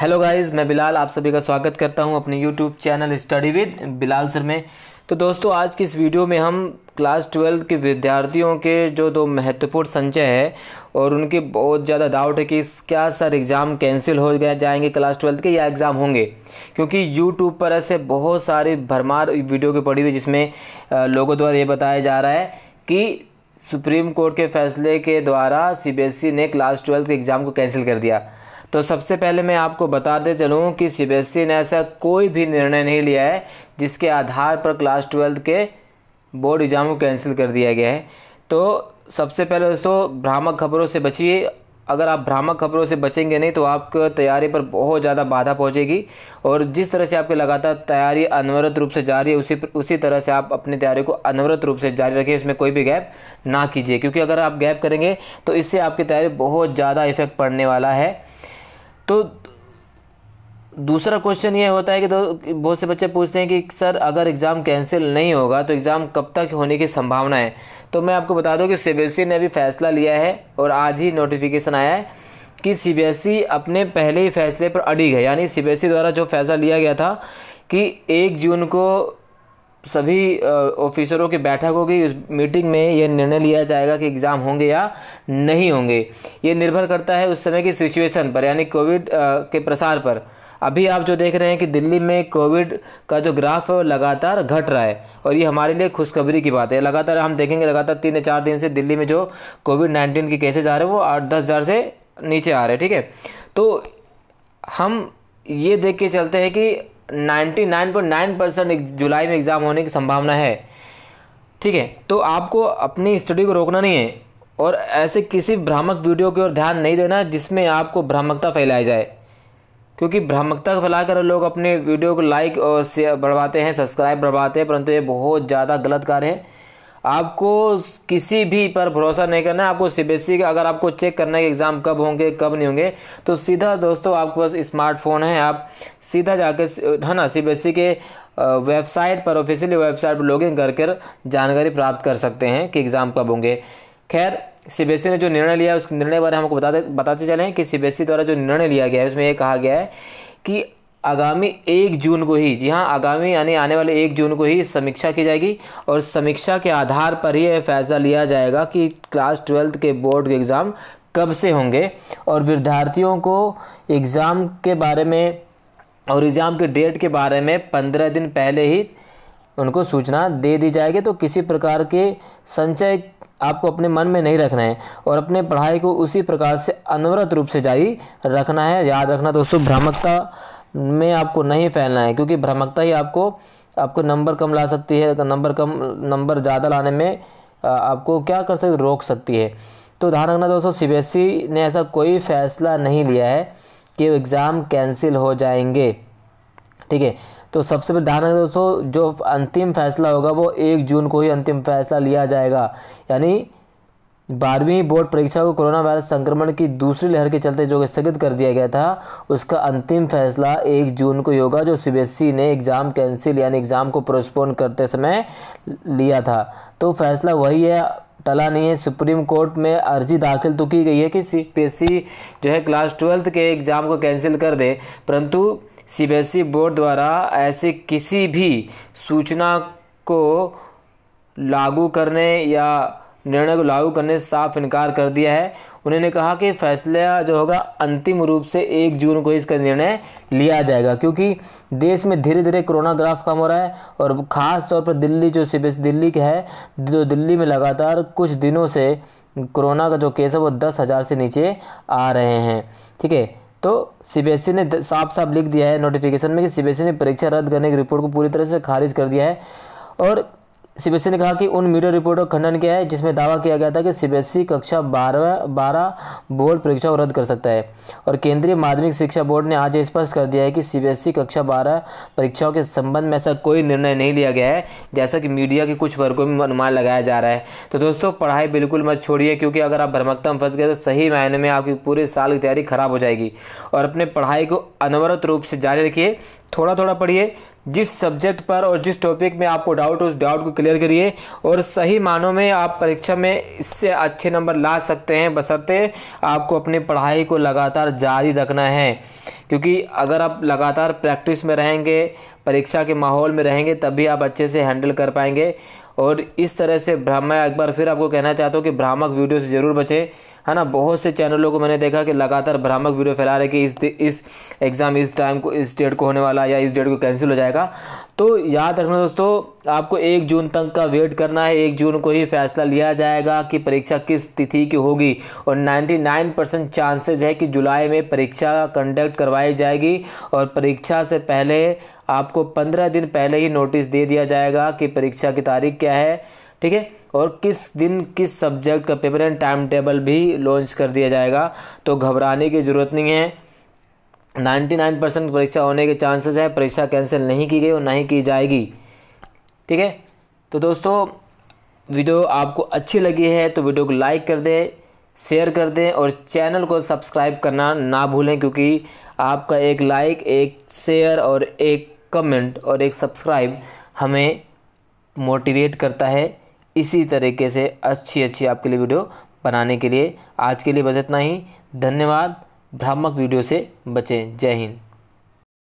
hello guys मैं बिलाल आप सभी का स्वागत करता हूं अपने YouTube channel study with Bilal sir में तो दोस्तों आज की इस वीडियो में हम क्लास ट्वेल्थ के विद्यार्थियों के जो दो महत्वपूर्ण संचय है और उनके बहुत ज़्यादा डाउट है कि क्या सर एग्ज़ाम कैंसिल हो गए जाएंगे क्लास ट्वेल्थ के या एग्ज़ाम होंगे क्योंकि यूट्यूब पर ऐसे बहुत सारे भरमार वीडियो की पड़ी हुई जिसमें लोगों द्वारा ये बताया जा रहा है कि सुप्रीम कोर्ट के फैसले के द्वारा सी e ने क्लास ट्वेल्थ के एग्ज़ाम को कैंसिल कर दिया तो सबसे पहले मैं आपको बताते चलूँ कि सी ने ऐसा कोई भी निर्णय नहीं लिया है जिसके आधार पर क्लास ट्वेल्थ के बोर्ड एग्ज़ाम को कैंसिल कर दिया गया है तो सबसे पहले दोस्तों भ्रामक खबरों से बचिए अगर आप भ्रामक खबरों से बचेंगे नहीं तो आपको तैयारी पर बहुत ज़्यादा बाधा पहुंचेगी और जिस तरह से आपकी लगातार तैयारी अनवरत रूप से जारी है उसी उसी तरह से आप अपनी तैयारी को अनवरत रूप से जारी रखिए इसमें कोई भी गैप ना कीजिए क्योंकि अगर आप गैप करेंगे तो इससे आपकी तैयारी बहुत ज़्यादा इफेक्ट पड़ने वाला है तो दूसरा क्वेश्चन ये होता है कि तो बहुत से बच्चे पूछते हैं कि सर अगर एग्ज़ाम कैंसिल नहीं होगा तो एग्ज़ाम कब तक होने की संभावना है तो मैं आपको बता दूं कि सीबीएसई e ने अभी फ़ैसला लिया है और आज ही नोटिफिकेशन आया है कि सीबीएसई e अपने पहले ही फैसले पर अड़ी है यानी सीबीएसई e द्वारा जो फैसला लिया गया था कि एक जून को सभी ऑफिसरों की बैठक होगी उस मीटिंग में यह निर्णय लिया जाएगा कि एग्ज़ाम होंगे या नहीं होंगे ये निर्भर करता है उस समय की सिचुएशन पर यानी कोविड के प्रसार पर अभी आप जो देख रहे हैं कि दिल्ली में कोविड का जो ग्राफ है वो लगातार घट रहा है और ये हमारे लिए खुशखबरी की बात है लगातार हम देखेंगे लगातार तीन या चार दिन से दिल्ली में जो कोविड नाइन्टीन के केसेज आ रहे हैं वो आठ दस हज़ार से नीचे आ रहे हैं ठीक है तो हम ये देख के चलते हैं कि 99.9 परसेंट जुलाई में एग्ज़ाम होने की संभावना है ठीक है तो आपको अपनी स्टडी को रोकना नहीं है और ऐसे किसी भ्रामक वीडियो की ओर ध्यान नहीं देना जिसमें आपको भ्रामकता फैलाई जाए क्योंकि भ्रामकता फैलाकर लोग अपने वीडियो को लाइक और शेयर बढ़वाते हैं सब्सक्राइब बढ़वाते हैं परंतु ये बहुत ज़्यादा गलत कार्य है आपको किसी भी पर भरोसा नहीं करना है आपको सी e का अगर आपको चेक करना है कि एग्ज़ाम कब होंगे कब नहीं होंगे तो सीधा दोस्तों आपके पास स्मार्टफोन है आप सीधा जाके है ना सी e के वेबसाइट पर ऑफिशियली वेबसाइट पर लॉगिन कर कर जानकारी प्राप्त कर सकते हैं कि एग्ज़ाम कब होंगे खैर सीबीएसई e ने जो निर्णय लिया है उस निर्णय बारे हमको बताते बताते चले कि सीबीएसई द्वारा जो निर्णय लिया गया है उसमें यह कहा गया है कि आगामी एक जून को ही जी हाँ आगामी यानी आने वाले एक जून को ही समीक्षा की जाएगी और समीक्षा के आधार पर ही यह फैसला लिया जाएगा कि क्लास ट्वेल्थ के बोर्ड के एग्ज़ाम कब से होंगे और विद्यार्थियों को एग्ज़ाम के बारे में और एग्ज़ाम के डेट के बारे में पंद्रह दिन पहले ही उनको सूचना दे दी जाएगी तो किसी प्रकार के संचय आपको अपने मन में नहीं रखना है और अपने पढ़ाई को उसी प्रकार से अनवरत रूप से जारी रखना है याद रखना दोस्तों भ्रामकता में आपको नहीं फैलना है क्योंकि भ्रमकता ही आपको आपको नंबर कम ला सकती है तो नंबर कम नंबर ज़्यादा लाने में आपको क्या कर सकती रोक सकती है तो ध्यान रखना दोस्तों सी ने ऐसा कोई फैसला नहीं लिया है कि एग्ज़ाम कैंसिल हो जाएंगे ठीक है तो सबसे पहले ध्यान रखना दोस्तों जो अंतिम फैसला होगा वो एक जून को ही अंतिम फैसला लिया जाएगा यानी बारहवीं बोर्ड परीक्षा को कोरोना वायरस संक्रमण की दूसरी लहर के चलते जो स्थगित कर दिया गया था उसका अंतिम फैसला एक जून को होगा जो सी e ने एग्ज़ाम कैंसिल यानी एग्ज़ाम को पोस्टपोन करते समय लिया था तो फैसला वही है टला नहीं है सुप्रीम कोर्ट में अर्जी दाखिल तो की गई है कि सी e जो है क्लास ट्वेल्थ के एग्ज़ाम को कैंसिल कर दे परंतु सी e बोर्ड द्वारा ऐसे किसी भी सूचना को लागू करने या निर्णय को लागू करने से साफ इनकार कर दिया है उन्होंने कहा कि फैसला जो होगा अंतिम रूप से एक जून को इसका निर्णय लिया जाएगा क्योंकि देश में धीरे धीरे कोरोना ग्राफ कम हो रहा है और ख़ास तौर पर दिल्ली जो सीबीएस दिल्ली के है जो दिल्ली में लगातार कुछ दिनों से कोरोना का जो केस है वो दस हज़ार से नीचे आ रहे हैं ठीक है तो सीबीएसई ने साफ साफ लिख दिया है नोटिफिकेशन में कि सीबीएसई ने परीक्षा रद्द करने की रिपोर्ट को पूरी तरह से खारिज कर दिया है और सीबीएसई e ने कहा कि उन मीडिया रिपोर्टों का खंडन किया है जिसमें दावा किया गया था कि सीबीएसई e कक्षा बारह बारह बोर्ड परीक्षा को रद्द कर सकता है और केंद्रीय माध्यमिक शिक्षा बोर्ड ने आज स्पष्ट कर दिया है कि सीबीएसई e कक्षा बारह परीक्षाओं के संबंध में ऐसा कोई निर्णय नहीं लिया गया है जैसा कि मीडिया के कुछ वर्गों में अनुमान लगाया जा रहा है तो दोस्तों पढ़ाई बिल्कुल मत छोड़िए क्योंकि अगर आप भ्रमकता में फंस गए तो सही मायने में आपकी पूरे साल की तैयारी खराब हो जाएगी और अपने पढ़ाई को अनवरत रूप से जारी रखिए थोड़ा थोड़ा पढ़िए जिस सब्जेक्ट पर और जिस टॉपिक में आपको डाउट हो उस डाउट को क्लियर करिए और सही मानों में आप परीक्षा में इससे अच्छे नंबर ला सकते हैं बसरते आपको अपनी पढ़ाई को लगातार जारी रखना है क्योंकि अगर आप लगातार प्रैक्टिस में रहेंगे परीक्षा के माहौल में रहेंगे तभी आप अच्छे से हैंडल कर पाएंगे और इस तरह से भ्रामक एक बार फिर आपको कहना चाहता हूँ कि भ्रामक वीडियो से ज़रूर बचें है ना बहुत से चैनलों को मैंने देखा कि लगातार भ्रामक वीडियो फैला रहे कि इस इस एग्ज़ाम इस टाइम को इस डेट को होने वाला या इस डेट को कैंसिल हो जाएगा तो याद रखना दोस्तों आपको एक जून तक का वेट करना है एक जून को ही फैसला लिया जाएगा कि परीक्षा किस तिथि की होगी और 99 परसेंट चांसेज है कि जुलाई में परीक्षा कंडक्ट करवाई जाएगी और परीक्षा से पहले आपको 15 दिन पहले ही नोटिस दे दिया जाएगा कि परीक्षा की तारीख क्या है ठीक है और किस दिन किस सब्जेक्ट का पेपर एंड टाइम टेबल भी लॉन्च कर दिया जाएगा तो घबराने की ज़रूरत नहीं है 99 परसेंट परीक्षा होने के चांसेस है परीक्षा कैंसिल नहीं की गई और ना ही की जाएगी ठीक है तो दोस्तों वीडियो आपको अच्छी लगी है तो वीडियो को लाइक कर दें शेयर कर दें और चैनल को सब्सक्राइब करना ना भूलें क्योंकि आपका एक लाइक एक शेयर और एक कमेंट और एक सब्सक्राइब हमें मोटिवेट करता है इसी तरीके से अच्छी अच्छी आपके लिए वीडियो बनाने के लिए आज के लिए बस इतना ही धन्यवाद भ्रामक वीडियो से बचें जय हिंद